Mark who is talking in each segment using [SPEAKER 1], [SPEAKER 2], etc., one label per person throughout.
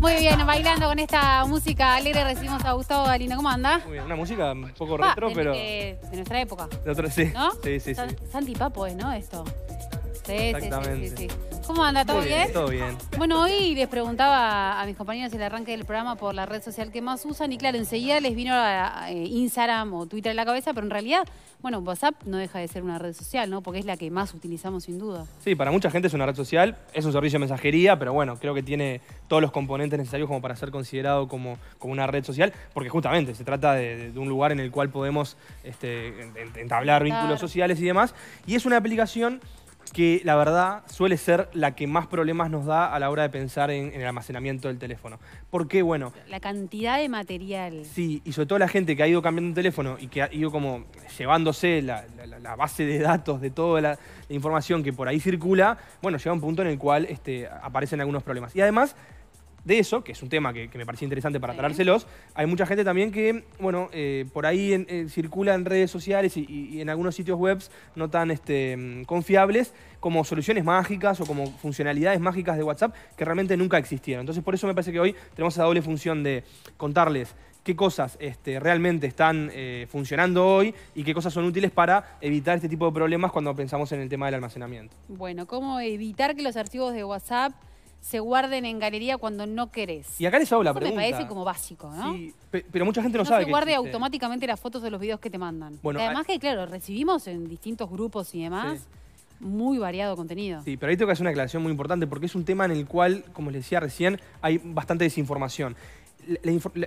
[SPEAKER 1] Muy bien, bailando con esta música alegre recibimos a Gustavo Galino. ¿Cómo anda? Muy
[SPEAKER 2] bien, una música un poco retro, pero.
[SPEAKER 1] De, nuestra época. De
[SPEAKER 2] otra, sí. ¿No? Sí, sí, sí.
[SPEAKER 1] Santi Papo es, ¿eh? ¿no? Esto. Sí, Exactamente. ¿Cómo anda? ¿Todo bien, Todo bien. Bueno, hoy les preguntaba a mis compañeros el arranque del programa por la red social que más usan y claro, enseguida les vino a, eh, Instagram o Twitter en la cabeza, pero en realidad, bueno, WhatsApp no deja de ser una red social, ¿no? Porque es la que más utilizamos sin duda.
[SPEAKER 2] Sí, para mucha gente es una red social, es un servicio de mensajería, pero bueno, creo que tiene todos los componentes necesarios como para ser considerado como, como una red social, porque justamente se trata de, un lugar en el cual podemos este, entablar vínculos sociales y demás, y es una aplicación que la verdad suele ser la que más problemas nos da a la hora de pensar en, el almacenamiento del teléfono. Porque, bueno...
[SPEAKER 1] La cantidad de material.
[SPEAKER 2] Sí, y sobre todo la gente que ha ido cambiando un teléfono y que ha ido como llevándose la, base de datos de toda la, información que por ahí circula, bueno, llega un punto en el cual este, aparecen algunos problemas. Y además de eso, que es un tema que, me parecía interesante para sí. hay mucha gente también que, bueno, eh, por ahí circulan eh, circula en redes sociales y, en algunos sitios web no tan este, mm, confiables como soluciones mágicas o como funcionalidades mágicas de WhatsApp que realmente nunca existieron. Entonces, por eso me parece que hoy tenemos esa doble función de contarles qué cosas este, realmente están eh, funcionando hoy y qué cosas son útiles para evitar este tipo de problemas cuando pensamos en el tema del almacenamiento.
[SPEAKER 1] Bueno, ¿cómo evitar que los archivos de WhatsApp se guarden en galería cuando no querés. Y
[SPEAKER 2] acá les hago la me parece como
[SPEAKER 1] básico, ¿no? Sí,
[SPEAKER 2] pero mucha gente no, sabe se guarde
[SPEAKER 1] automáticamente las fotos de los videos que te mandan. además que, claro, recibimos en distintos grupos y demás... muy variado contenido.
[SPEAKER 2] Sí, pero ahí tengo que hacer una aclaración muy importante porque es un tema en el cual, como les decía recién, hay bastante desinformación.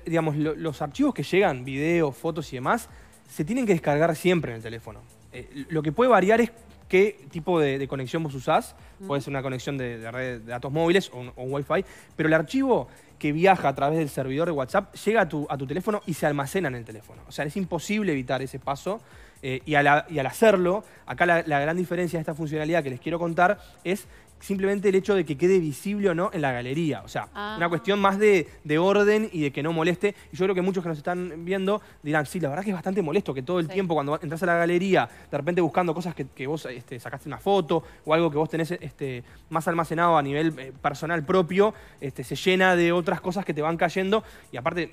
[SPEAKER 2] digamos, los archivos que llegan, videos, fotos y demás, se tienen que descargar siempre en el teléfono. Eh, lo que puede variar es qué tipo de, conexión vos usás. Puede ser una conexión de, red de datos móviles o un, Wi-Fi. Pero el archivo que viaja a través del servidor de WhatsApp llega a tu, teléfono y se almacena en el teléfono. O sea, es imposible evitar ese paso. Eh, y, al, hacerlo, acá la, gran diferencia de esta funcionalidad que les quiero contar es simplemente el hecho de que quede visible o no en la galería. O sea, ah. una cuestión más de, orden y de que no moleste. Y yo creo que muchos que nos están viendo dirán, sí, la verdad que es bastante molesto que todo el tiempo cuando entras a la galería, de repente buscando cosas que, vos este, sacaste una foto o algo que vos tenés este, más almacenado a nivel eh, personal propio, este, se llena de otras cosas que te van cayendo. Y aparte,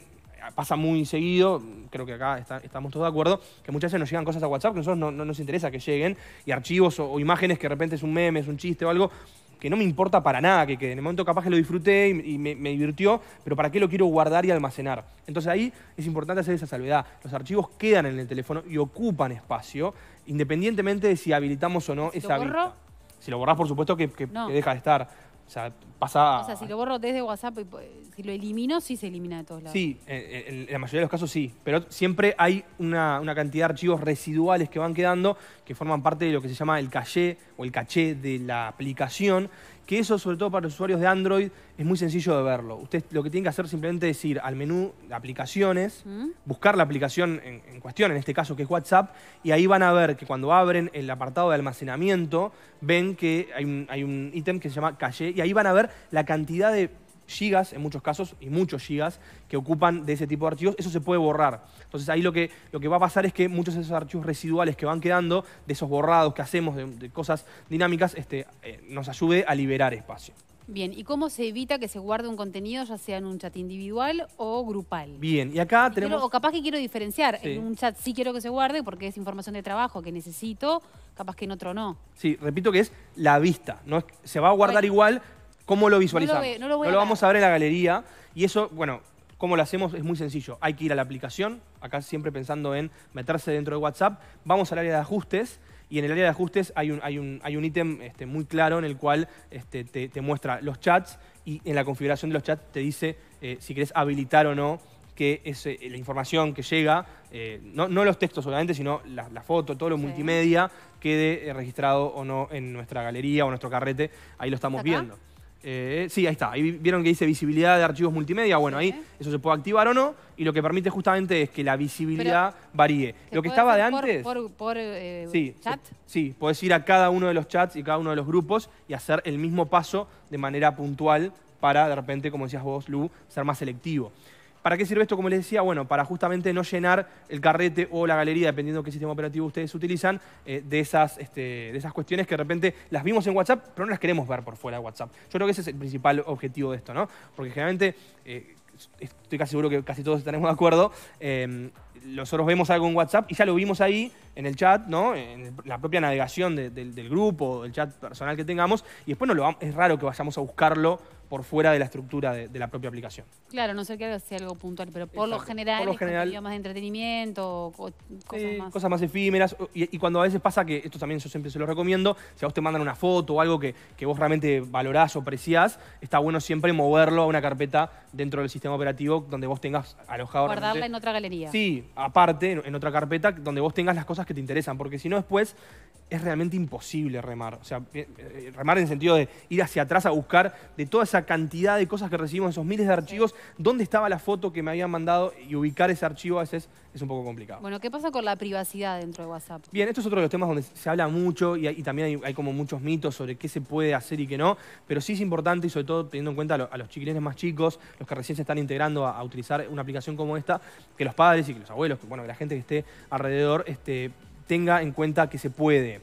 [SPEAKER 2] pasa muy seguido, creo que acá estamos todos de acuerdo, que muchas veces nos llegan cosas a WhatsApp que a nosotros no, nos interesa que lleguen, y archivos o, imágenes que de repente es un meme, es un chiste o algo, que no me importa para nada, que, en el momento capaz que lo disfruté y, me, divirtió, pero ¿para qué lo quiero guardar y almacenar? Entonces ahí es importante hacer esa salvedad. Los archivos quedan en el teléfono y ocupan espacio, independientemente de si habilitamos o no ¿Si esa vista. Si lo borras por supuesto que deja de estar. O sea, pasa... O sea,
[SPEAKER 1] si lo borro desde WhatsApp, pues, si lo elimino, sí se elimina de todos lados. Sí,
[SPEAKER 2] eh, eh, en la mayoría de los casos sí. Pero siempre hay una, una cantidad de archivos residuales que van quedando que forman parte de lo que se llama el caché o el caché de la aplicación que eso, sobre todo para los usuarios de Android, es muy sencillo de verlo. Usted lo que tiene que hacer simplemente decir ir al menú de aplicaciones, mm. buscar la aplicación en, cuestión, en este caso que es WhatsApp, y ahí van a ver que cuando abren el apartado de almacenamiento, ven que hay un, ítem que se llama Calle y ahí van a ver la cantidad de gigas en muchos casos y muchos gigas que ocupan de ese tipo de archivos, eso se puede borrar. Entonces ahí lo que, lo que va a pasar es que muchos de esos archivos residuales que van quedando, de esos borrados que hacemos de, cosas dinámicas, este, eh, nos ayude a liberar espacio.
[SPEAKER 1] Bien, ¿y cómo se evita que se guarde un contenido, ya sea en un chat individual o grupal?
[SPEAKER 2] Bien, y acá tenemos... Quiero, o
[SPEAKER 1] capaz que quiero diferenciar, en un chat sí quiero que se guarde porque es información de trabajo que necesito, capaz que en otro no.
[SPEAKER 2] Sí, repito que es la vista, no se va a guardar igual, ¿Cómo lo visualizamos? No lo, vamos a ver en la galería. Y eso, bueno, ¿cómo lo hacemos? Es muy sencillo. Hay que ir a la aplicación, acá siempre pensando en meterse dentro de WhatsApp. Vamos al área de ajustes. Y en el área de ajustes hay un, hay un, ítem este, muy claro en el cual este, te, muestra los chats y en la configuración de los chats te dice eh, si querés habilitar o no que eh, la información que llega, eh, no, los textos solamente, sino la, foto, todo lo multimedia, quede registrado o no en nuestra galería o nuestro carrete. Ahí lo estamos viendo. Eh, sí, ahí está. Ahí vieron que dice visibilidad de archivos multimedia. Bueno, ahí eso se puede activar o no. Y lo que permite justamente es que la visibilidad varíe. Lo que estaba de antes...
[SPEAKER 1] ¿Por, eh, chat?
[SPEAKER 2] Sí, podés ir a cada uno de los chats y cada uno de los grupos y hacer el mismo paso de manera puntual para, de repente, como decías vos, Lu, ser más selectivo. ¿Para qué sirve esto? Como les decía, bueno, para justamente no llenar el carrete o la galería, dependiendo qué sistema operativo ustedes utilizan, eh, de, esas, este, de esas cuestiones que de repente las vimos en WhatsApp, pero no las queremos ver por fuera de WhatsApp. Yo creo que ese es el principal objetivo de esto, ¿no? Porque generalmente, eh, estoy casi seguro que casi todos estaremos de acuerdo, eh, nosotros vemos algo en WhatsApp y ya lo vimos ahí en el chat, ¿no? En la propia navegación del grupo, del chat personal que tengamos, y después no lo, es raro que vayamos a buscarlo por fuera de la estructura de, la propia aplicación.
[SPEAKER 1] Claro, no sé qué sea algo puntual, pero por lo general, por lo general más de entretenimiento, cosas,
[SPEAKER 2] más. cosas más efímeras. Y, cuando a veces pasa que, esto también yo siempre se lo recomiendo, si a vos te mandan una foto o algo que, vos realmente valorás o apreciás, está bueno siempre moverlo a una carpeta dentro del sistema operativo donde vos tengas alojado. Guardarla en
[SPEAKER 1] otra galería. Sí,
[SPEAKER 2] aparte, en otra carpeta donde vos tengas las cosas que te interesan, porque si no después es realmente imposible remar. O sea, eh, eh, remar en el sentido de ir hacia atrás a buscar de toda esa cantidad de cosas que recibimos, esos miles de archivos, dónde estaba la foto que me habían mandado y ubicar ese archivo a veces es un poco complicado.
[SPEAKER 1] Bueno, ¿qué pasa con la privacidad dentro de WhatsApp?
[SPEAKER 2] Bien, esto es otro de los temas donde se habla mucho y, también hay, como muchos mitos sobre qué se puede hacer y qué no, pero sí es importante y sobre todo teniendo en cuenta a, los chiquilines más chicos, los que recién se están integrando a, utilizar una aplicación como esta, que los padres y que los abuelos, que, bueno, la gente que esté alrededor este, tenga en cuenta que se puede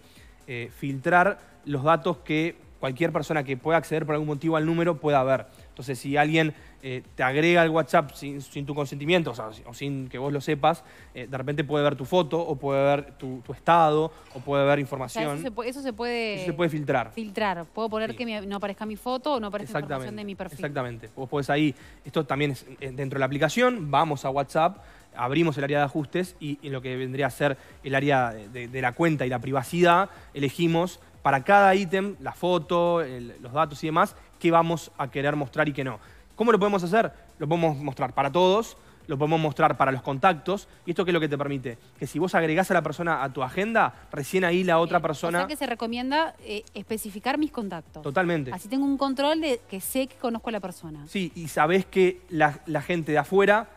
[SPEAKER 2] eh, filtrar los datos que cualquier persona que pueda acceder por algún motivo al número pueda ver. Entonces, si alguien eh, te agrega al WhatsApp sin, tu consentimiento, o, sin que vos lo sepas, eh, de repente puede ver tu foto, o puede ver tu, estado, o puede ver información. eso, se puede, se puede, filtrar.
[SPEAKER 1] Filtrar. Puedo poner que no aparezca mi foto o no aparezca información de mi perfil.
[SPEAKER 2] Exactamente. Vos podés ahí, esto también es dentro de la aplicación, vamos a WhatsApp, abrimos el área de ajustes y en lo que vendría a ser el área de, la cuenta y la privacidad, elegimos para cada ítem, la foto, los datos y demás, qué vamos a querer mostrar y qué no. ¿Cómo lo podemos hacer? Lo podemos mostrar para todos, lo podemos mostrar para los contactos. ¿Y esto qué es lo que te permite? Que si vos agregás a la persona a tu agenda, recién ahí la otra eh, persona... O que
[SPEAKER 1] se recomienda eh, especificar mis contactos.
[SPEAKER 2] Totalmente. Así
[SPEAKER 1] tengo un control de que sé que conozco a la persona.
[SPEAKER 2] Sí, y sabés que la gente de afuera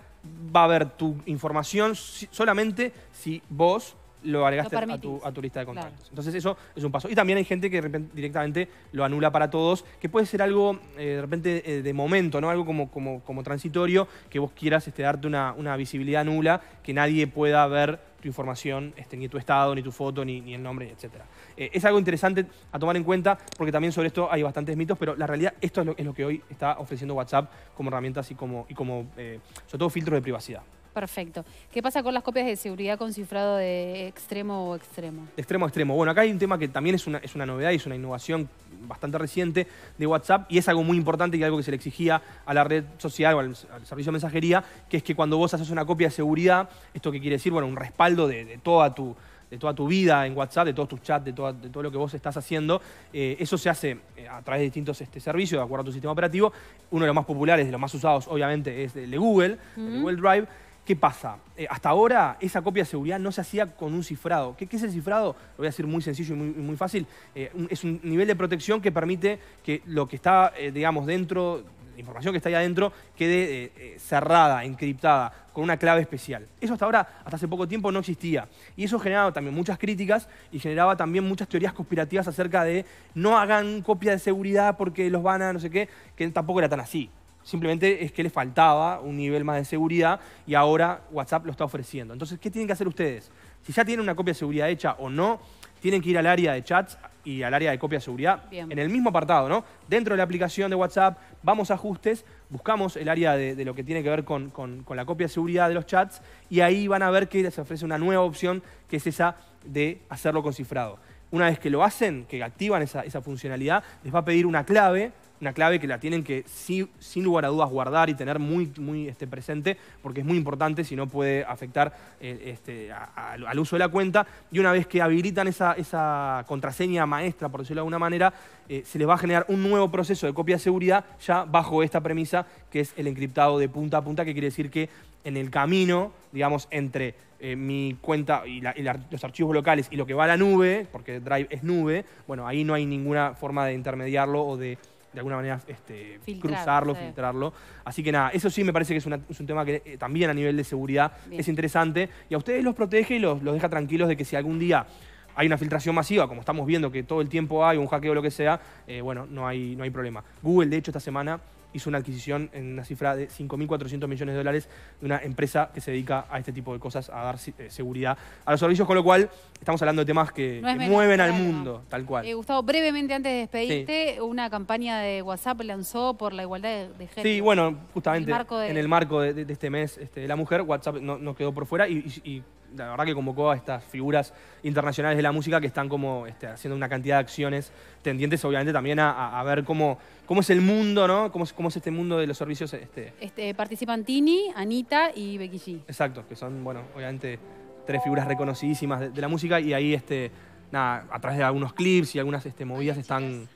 [SPEAKER 2] va a ver tu información solamente si vos lo agregaste a, tu, lista de contactos. Entonces eso es un paso. Y también hay gente que directamente lo anula para todos, que puede ser algo eh, de repente eh, de momento, ¿no? Algo como, como, transitorio, que vos quieras este, darte una, visibilidad nula, que nadie pueda ver tu información, este, ni tu estado, ni tu foto, ni, el nombre, etc. Eh, es algo interesante a tomar en cuenta porque también sobre esto hay bastantes mitos, pero la realidad esto es lo, que hoy está ofreciendo WhatsApp como herramientas y como, y como sobre todo filtro de privacidad.
[SPEAKER 1] Perfecto. ¿Qué pasa con las copias de seguridad con cifrado de extremo o extremo?
[SPEAKER 2] De extremo a extremo. Bueno, acá hay un tema que también es una, novedad y es una innovación bastante reciente de WhatsApp y es algo muy importante y algo que se le exigía a la red social o al, servicio de mensajería, que es que cuando vos haces una copia de seguridad, esto que quiere decir, bueno, un respaldo de, toda tu de toda tu vida en WhatsApp, de todos tus chats, de, de todo lo que vos estás haciendo. Eh, eso se hace eh, a través de distintos este, servicios, de acuerdo a tu sistema operativo. Uno de los más populares, de los más usados, obviamente, es el de Google, de Google Drive ¿Qué pasa? Eh, hasta ahora esa copia de seguridad no se hacía con un cifrado. ¿Qué, es el cifrado? Lo voy a decir muy sencillo y muy, fácil. Eh, es un nivel de protección que permite que lo que está, eh, digamos, dentro, la información que está ahí adentro, quede cerrada, encriptada, con una clave especial. Eso hasta ahora, hasta hace poco tiempo, no existía. Y eso generaba también muchas críticas y generaba también muchas teorías conspirativas acerca de no hagan copia de seguridad porque los van a no sé qué, que tampoco era tan así. Simplemente es que le faltaba un nivel más de seguridad y ahora WhatsApp lo está ofreciendo. Entonces, ¿qué tienen que hacer ustedes? Si ya tienen una copia de seguridad hecha o no, tienen que ir al área de chats y al área de copia de seguridad en el mismo apartado, ¿no? Dentro de la aplicación de WhatsApp, vamos a ajustes, buscamos el área de, lo que tiene que ver con, la copia de seguridad de los chats y ahí van a ver que les ofrece una nueva opción que es esa de hacerlo con cifrado. Una vez que lo hacen, que activan esa funcionalidad, les va a pedir una clave una clave que la tienen que sin lugar a dudas guardar y tener muy, muy este, presente, porque es muy importante si no puede afectar eh, este, al uso de la cuenta. Y una vez que habilitan esa, esa contraseña maestra, por decirlo de alguna manera, eh, se les va a generar un nuevo proceso de copia de seguridad ya bajo esta premisa que es el encriptado de punta a punta, que quiere decir que en el camino, digamos, entre eh, mi cuenta y, los archivos locales y lo que va a la nube, porque Drive es nube, bueno, ahí no hay ninguna forma de intermediarlo o de de alguna manera este, cruzarlo, filtrarlo. Así que nada, eso sí me parece que es, un tema que eh, también a nivel de seguridad es interesante. Y a ustedes los protege y los, los deja tranquilos de que si algún día hay una filtración masiva, como estamos viendo que todo el tiempo hay un hackeo o lo que sea, eh, bueno, no hay, no hay problema. Google, de hecho, esta semana hizo una adquisición en una cifra de 5.400 millones de dólares de una empresa que se dedica a este tipo de cosas, a dar eh, seguridad a los servicios, con lo cual estamos hablando de temas que, mueven al mundo, tal cual. Eh,
[SPEAKER 1] Gustavo, brevemente antes de despedirte, una campaña de WhatsApp lanzó por la igualdad de, género. Sí, bueno,
[SPEAKER 2] justamente en el marco de, este mes este, la mujer, WhatsApp no, quedó por fuera y la verdad que convocó a estas figuras internacionales de la música que están como este, haciendo una cantidad de acciones tendientes obviamente también a, ver cómo, cómo es el mundo, ¿no? Cómo es, es este mundo de los servicios. Este.
[SPEAKER 1] Este, participan Tini, Anita y Becky G.
[SPEAKER 2] Exacto, que son, bueno, obviamente tres figuras reconocidísimas de, la música y ahí, este, nada, a través de algunos clips y algunas este, movidas están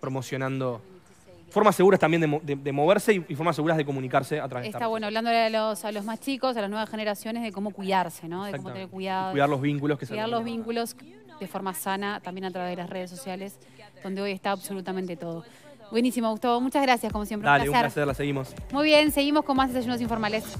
[SPEAKER 2] promocionando formas seguras también de, moverse y, formas seguras de comunicarse a través de Está bueno,
[SPEAKER 1] hablando a los, a los más chicos, a las nuevas generaciones, de cómo cuidarse, ¿no? De cómo tener cuidado. cuidar los
[SPEAKER 2] vínculos que se Cuidar los
[SPEAKER 1] vínculos de forma sana, también a través de las redes sociales, donde hoy está absolutamente todo. Buenísimo, Gustavo. Muchas gracias, como siempre. Dale, un placer la seguimos. Muy bien, seguimos con más desayunos informales.